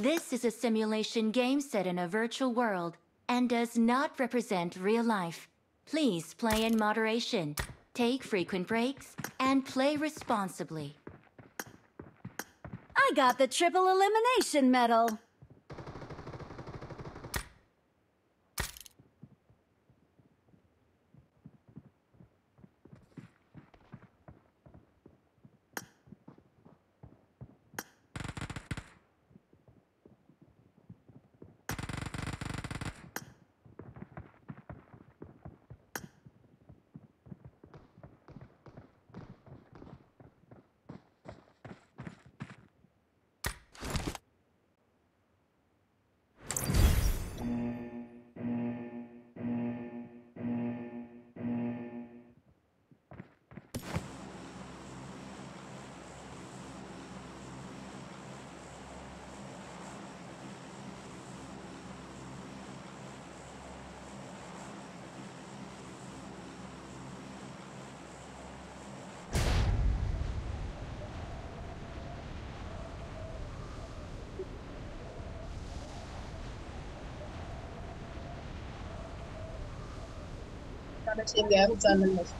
This is a simulation game set in a virtual world and does not represent real life. Please play in moderation, take frequent breaks, and play responsibly. I got the triple elimination medal. another team, yeah, who's on the list.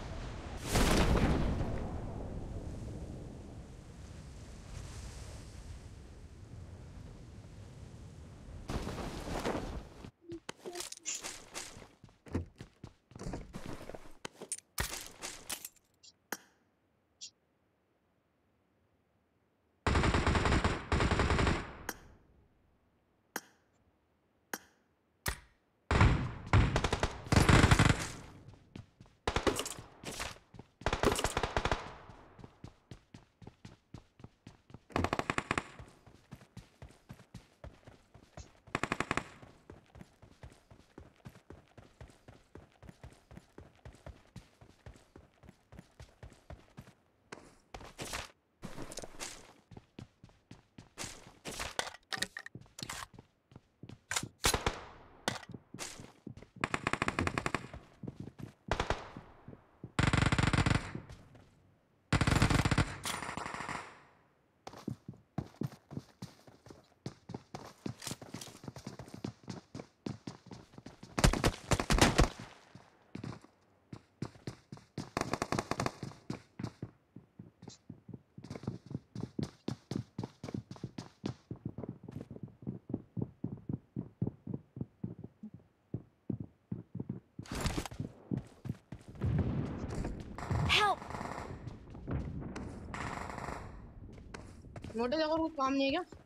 मोटे कुछ काम नही है क्या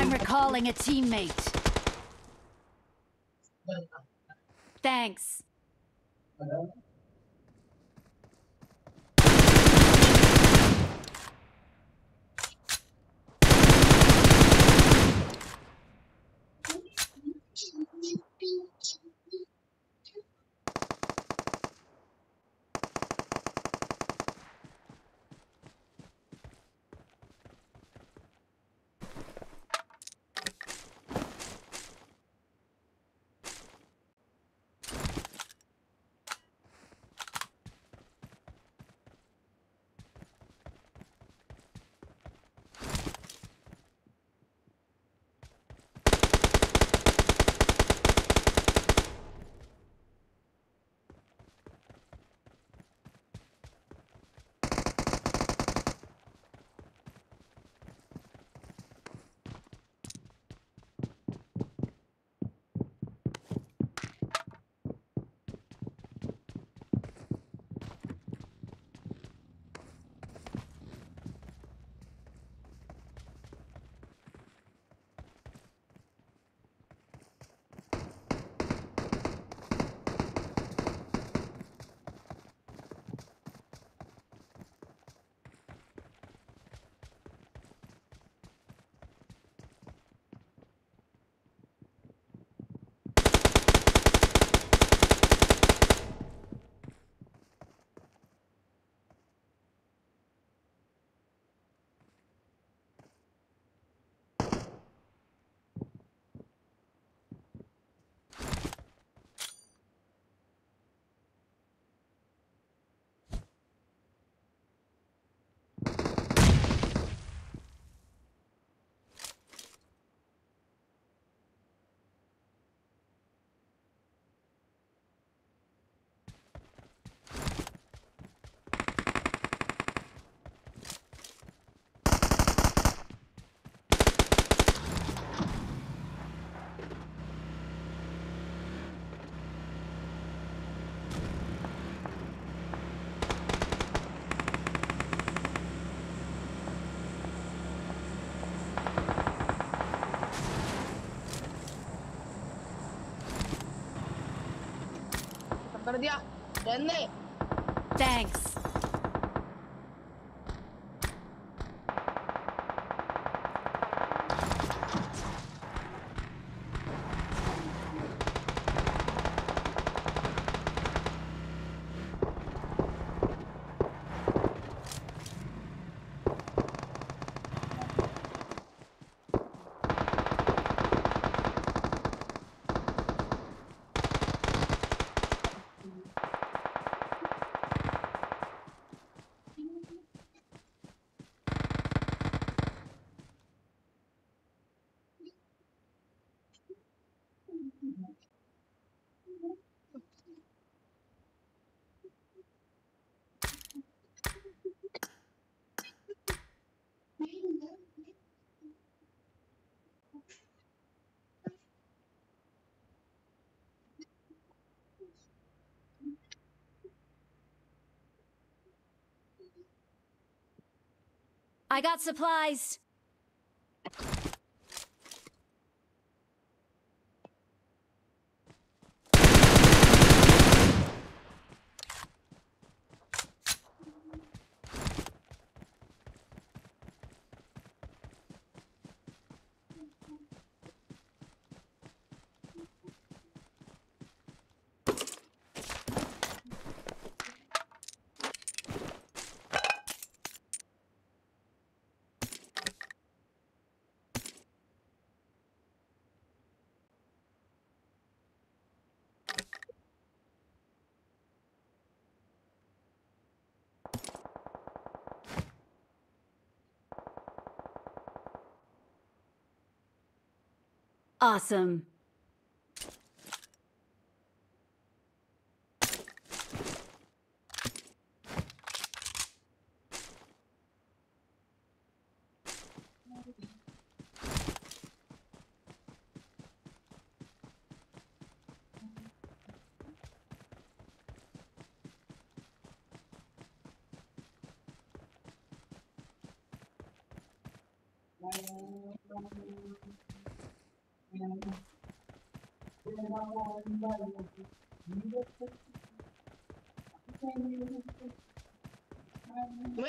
I'm recalling a teammate. Thanks. कर दिया रहने Thanks. I got supplies. Awesome. Thank you. मुझे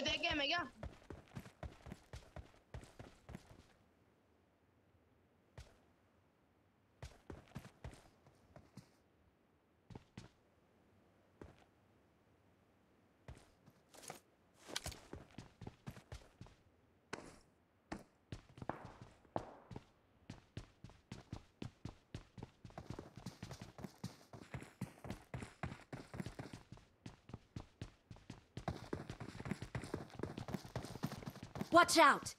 देख गया मैं क्या Watch out!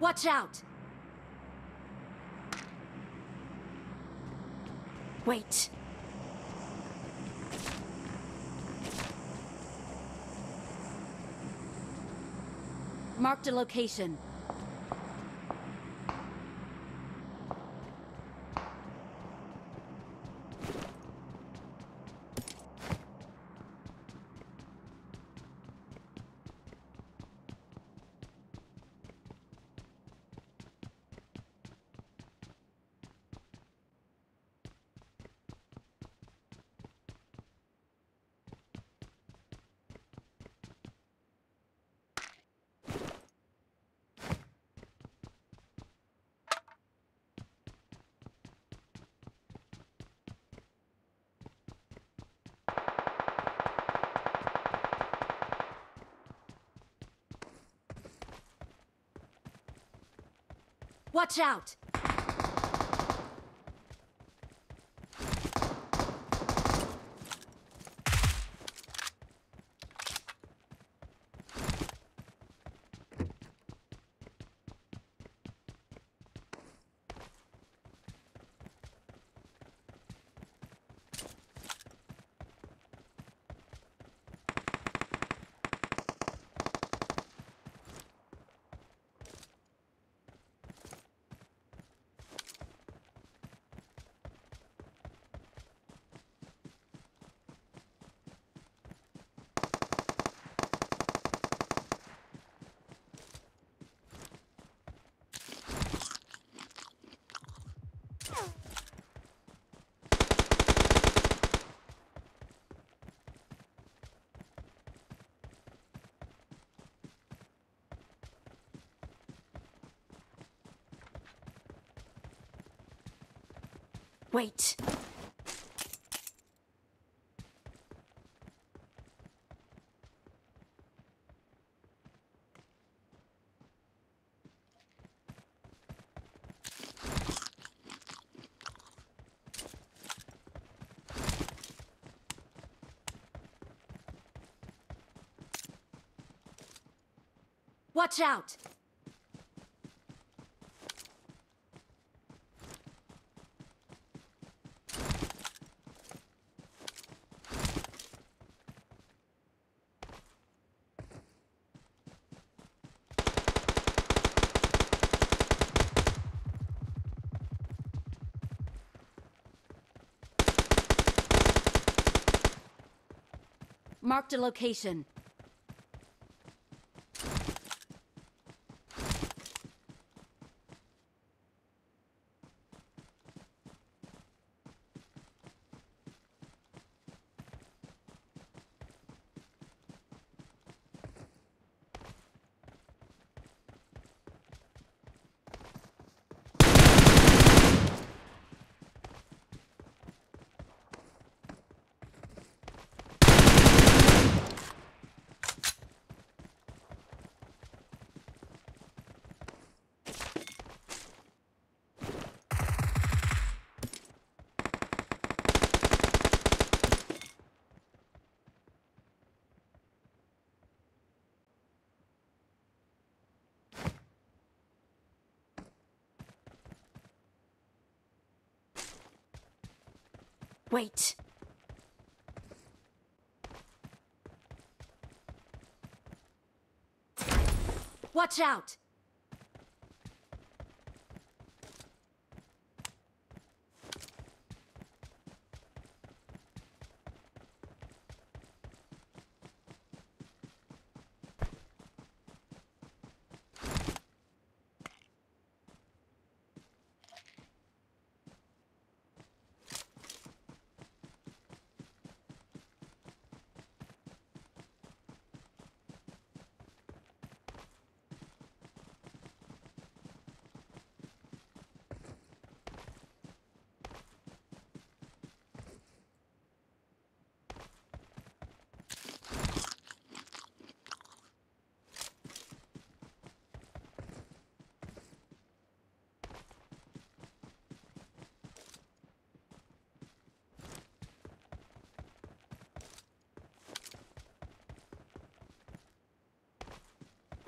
Watch out! Wait. Marked a location. Watch out! Wait. Watch out! Marked a location. Wait. Watch out!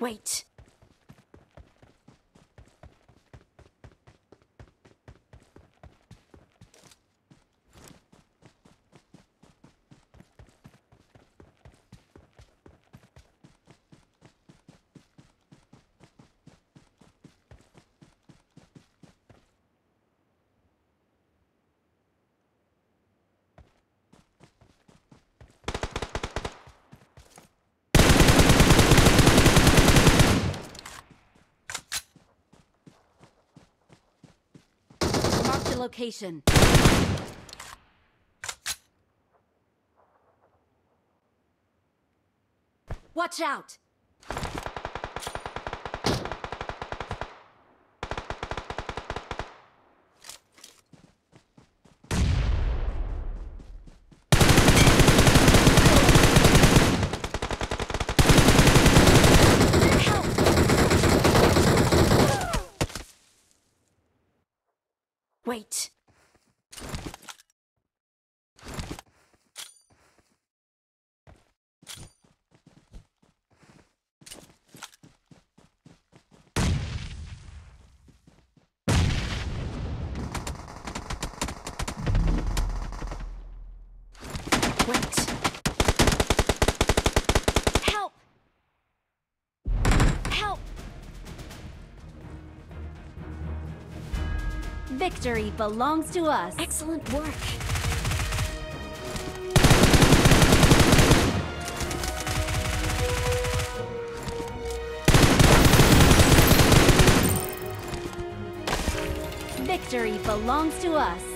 Wait. location. Watch out! Victory belongs to us. Excellent work. Victory belongs to us.